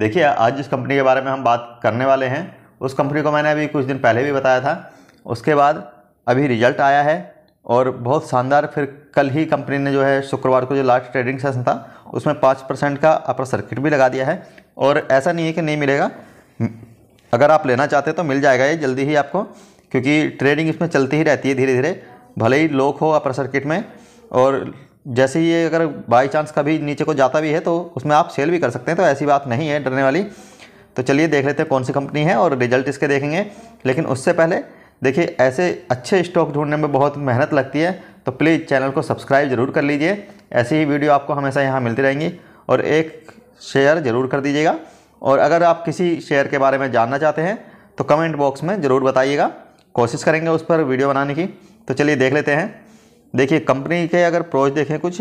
देखिए आज जिस कंपनी के बारे में हम बात करने वाले हैं उस कंपनी को मैंने अभी कुछ दिन पहले भी बताया था उसके बाद अभी रिजल्ट आया है और बहुत शानदार फिर कल ही कंपनी ने जो है शुक्रवार को जो लास्ट ट्रेडिंग सेशन था उसमें पाँच परसेंट का अपर सर्किट भी लगा दिया है और ऐसा नहीं है कि नहीं मिलेगा अगर आप लेना चाहते हैं तो मिल जाएगा ये जल्दी ही आपको क्योंकि ट्रेडिंग इसमें चलती ही रहती है धीरे धीरे भले ही लोक हो अपर सर्किट में और जैसे ये अगर बाई चांस कभी नीचे को जाता भी है तो उसमें आप सेल भी कर सकते हैं तो ऐसी बात नहीं है डरने वाली तो चलिए देख लेते हैं कौन सी कंपनी है और रिजल्ट इसके देखेंगे लेकिन उससे पहले देखिए ऐसे अच्छे स्टॉक ढूंढने में बहुत मेहनत लगती है तो प्लीज़ चैनल को सब्सक्राइब ज़रूर कर लीजिए ऐसी ही वीडियो आपको हमेशा यहाँ मिलती रहेंगी और एक शेयर ज़रूर कर दीजिएगा और अगर आप किसी शेयर के बारे में जानना चाहते हैं तो कमेंट बॉक्स में ज़रूर बताइएगा कोशिश करेंगे उस पर वीडियो बनाने की तो चलिए देख लेते हैं देखिए कंपनी के अगर प्रोज देखें कुछ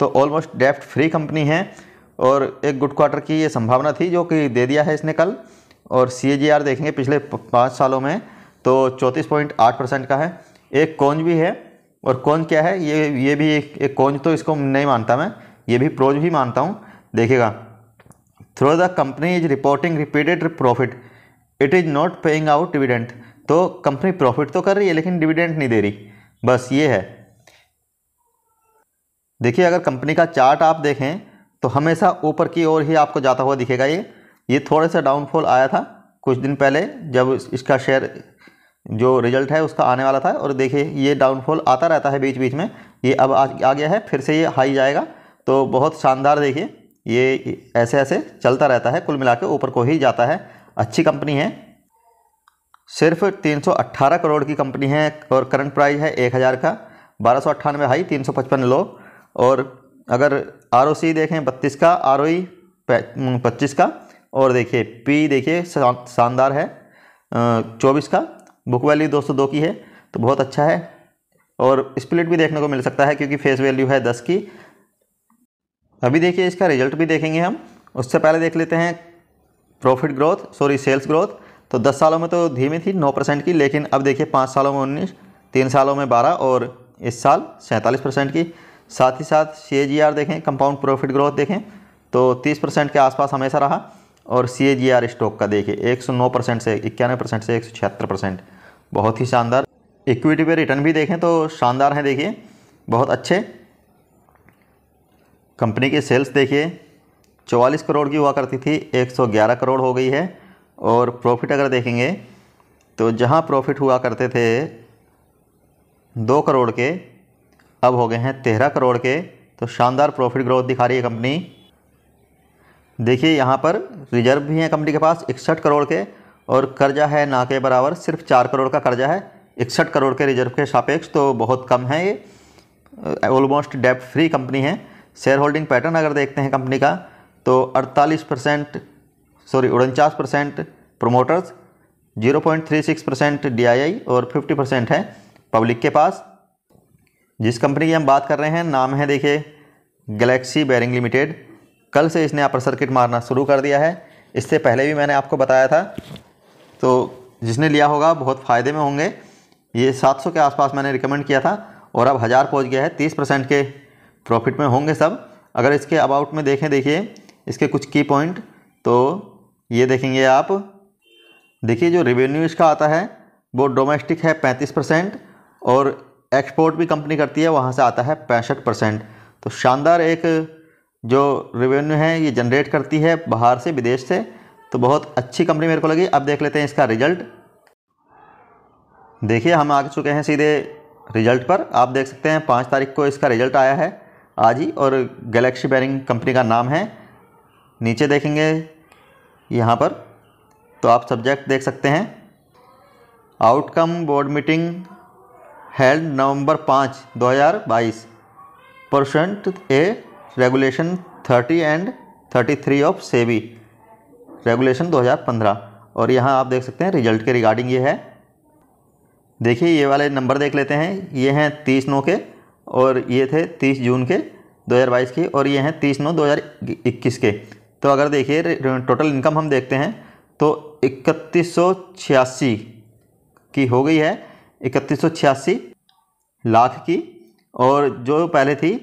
तो ऑलमोस्ट डेफ्ट फ्री कंपनी है और एक गुड क्वार्टर की ये संभावना थी जो कि दे दिया है इसने कल और सी देखेंगे पिछले पाँच सालों में तो चौंतीस पॉइंट आठ परसेंट का है एक कौन भी है और कौन क्या है ये ये भी एक, एक कौन तो इसको नहीं मानता मैं ये भी प्रोज भी मानता हूँ देखिएगा through the company is reporting repeated profit it is not paying out dividend तो कंपनी प्रॉफिट तो कर रही है लेकिन डिविडेंट नहीं दे रही बस ये है देखिए अगर कंपनी का चार्ट आप देखें तो हमेशा ऊपर की ओर ही आपको जाता हुआ दिखेगा ये ये थोड़ा सा डाउनफॉल आया था कुछ दिन पहले जब इसका शेयर जो रिजल्ट है उसका आने वाला था और देखिए ये डाउनफॉल आता रहता है बीच बीच में ये अब आ, आ गया है फिर से ये हाई जाएगा तो बहुत शानदार देखिए ये ऐसे ऐसे चलता रहता है कुल मिला के ऊपर को ही जाता है अच्छी कंपनी है सिर्फ 318 करोड़ की कंपनी है और करंट प्राइस है 1000 का बारह हाई तीन लो और अगर आर देखें बत्तीस का आर ओ e पच्चीस का और देखिए पी देखिए शानदार है चौबीस का बुक वैल्यू दो सौ दो की है तो बहुत अच्छा है और स्प्लिट भी देखने को मिल सकता है क्योंकि फेस वैल्यू है दस की अभी देखिए इसका रिजल्ट भी देखेंगे हम उससे पहले देख लेते हैं profit growth sorry sales growth तो दस सालों में तो धीमी थी नौ परसेंट की लेकिन अब देखिए पाँच सालों में उन्नीस तीन सालों में बारह और इस साल सैंतालीस परसेंट की साथ ही साथ सी देखें कंपाउंड प्रॉफिट ग्रोथ देखें तो 30 परसेंट के आसपास हमेशा रहा और सी स्टॉक का देखिए 109 परसेंट से इक्यानवे परसेंट से एक परसेंट बहुत ही शानदार इक्विटी पे रिटर्न भी देखें तो शानदार हैं देखिए बहुत अच्छे कंपनी के सेल्स देखिए 44 करोड़ की हुआ करती थी 111 करोड़ हो गई है और प्रॉफिट अगर देखेंगे तो जहाँ प्रॉफिट हुआ करते थे दो करोड़ के अब हो गए हैं तेरह करोड़ के तो शानदार प्रॉफिट ग्रोथ दिखा रही है कंपनी देखिए यहाँ पर रिजर्व भी हैं कंपनी के पास इकसठ करोड़ के और कर्जा है ना के बराबर सिर्फ चार करोड़ का कर्जा है इकसठ करोड़ के रिजर्व के सापेक्ष तो बहुत कम है ये ऑलमोस्ट डेप फ्री कंपनी है शेयर होल्डिंग पैटर्न अगर देखते हैं कंपनी का तो 48 परसेंट सॉरी उनचास परसेंट प्रोमोटर्स 0.36 परसेंट डी और 50 परसेंट है पब्लिक के पास जिस कंपनी की हम बात कर रहे हैं नाम है देखिए गलेक्सी बैरिंग लिमिटेड कल से इसने अपर सर्किट मारना शुरू कर दिया है इससे पहले भी मैंने आपको बताया था तो जिसने लिया होगा बहुत फ़ायदे में होंगे ये 700 के आसपास मैंने रिकमेंड किया था और अब हज़ार पहुंच गया है 30 परसेंट के प्रॉफिट में होंगे सब अगर इसके अबाउट में देखें देखिए इसके कुछ की पॉइंट तो ये देखेंगे आप देखिए जो रिवेन्यू इसका आता है वो डोमेस्टिक है पैंतीस परसेंट और एक्सपोर्ट भी कंपनी करती है वहाँ से आता है पैंसठ परसेंट तो शानदार एक जो रेवेन्यू है ये जनरेट करती है बाहर से विदेश से तो बहुत अच्छी कंपनी मेरे को लगी अब देख लेते हैं इसका रिजल्ट देखिए हम आ चुके हैं सीधे रिजल्ट पर आप देख सकते हैं पाँच तारीख को इसका रिजल्ट आया है आज ही और गैलेक्सी बैरिंग कंपनी का नाम है नीचे देखेंगे यहाँ पर तो आप सब्जेक्ट देख सकते हैं outcome board meeting held November पाँच 2022 percent a regulation 30 and 33 of SEBI regulation 2015 और यहाँ आप देख सकते हैं रिजल्ट के रिगार्डिंग ये है देखिए ये वाले नंबर देख लेते हैं ये हैं तीस नौ के और ये थे तीस जून के 2022 के और ये हैं तीस नौ 2021 के तो अगर देखिए टोटल इनकम हम देखते हैं तो इकतीस की हो गई है इकतीस लाख की और जो पहले थी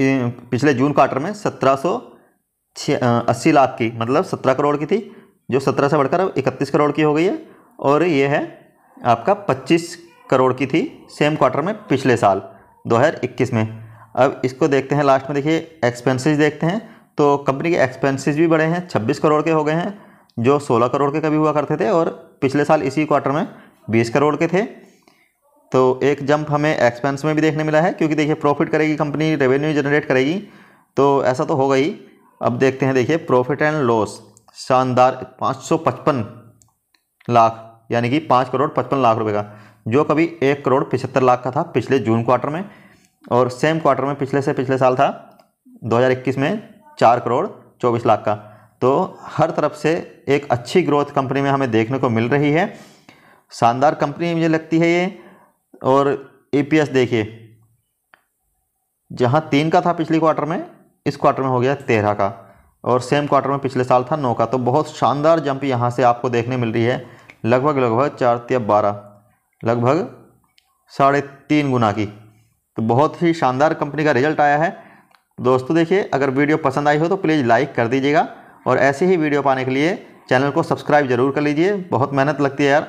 पिछले जून क्वार्टर में सत्रह अस्सी लाख की मतलब सत्रह करोड़ की थी जो सत्रह से बढ़कर अब इकतीस करोड़ की हो गई है और ये है आपका पच्चीस करोड़ की थी सेम क्वार्टर में पिछले साल 2021 में अब इसको देखते हैं लास्ट में देखिए एक्सपेंसेस देखते हैं तो कंपनी के एक्सपेंसेस भी बढ़े हैं 26 करोड़ के हो गए हैं जो 16 करोड़ के कभी हुआ करते थे और पिछले साल इसी क्वार्टर में 20 करोड़ के थे तो एक जंप हमें एक्सपेंस में भी देखने मिला है क्योंकि देखिए प्रॉफिट करेगी कंपनी रेवेन्यू जनरेट करेगी तो ऐसा तो होगा ही अब देखते हैं देखिए प्रॉफिट एंड लॉस शानदार पाँच लाख यानी कि पाँच करोड़ पचपन लाख रुपए का जो कभी एक करोड़ पिछहत्तर लाख का था पिछले जून क्वार्टर में और सेम क्वार्टर में पिछले से पिछले साल था 2021 में चार करोड़ चौबीस लाख का तो हर तरफ से एक अच्छी ग्रोथ कंपनी में हमें देखने को मिल रही है शानदार कंपनी मुझे लगती है ये और ईपीएस देखिए जहाँ तीन का था पिछले क्वार्टर में इस क्वार्टर में हो गया तेरह का और सेम क्वार्टर में पिछले साल था नौ का तो बहुत शानदार जंप यहाँ से आपको देखने मिल रही है लगभग लगभग चार या बारह लगभग साढ़े तीन गुना की तो बहुत ही शानदार कंपनी का रिजल्ट आया है दोस्तों देखिए अगर वीडियो पसंद आई हो तो प्लीज़ लाइक कर दीजिएगा और ऐसे ही वीडियो पाने के लिए चैनल को सब्सक्राइब जरूर कर लीजिए बहुत मेहनत लगती है यार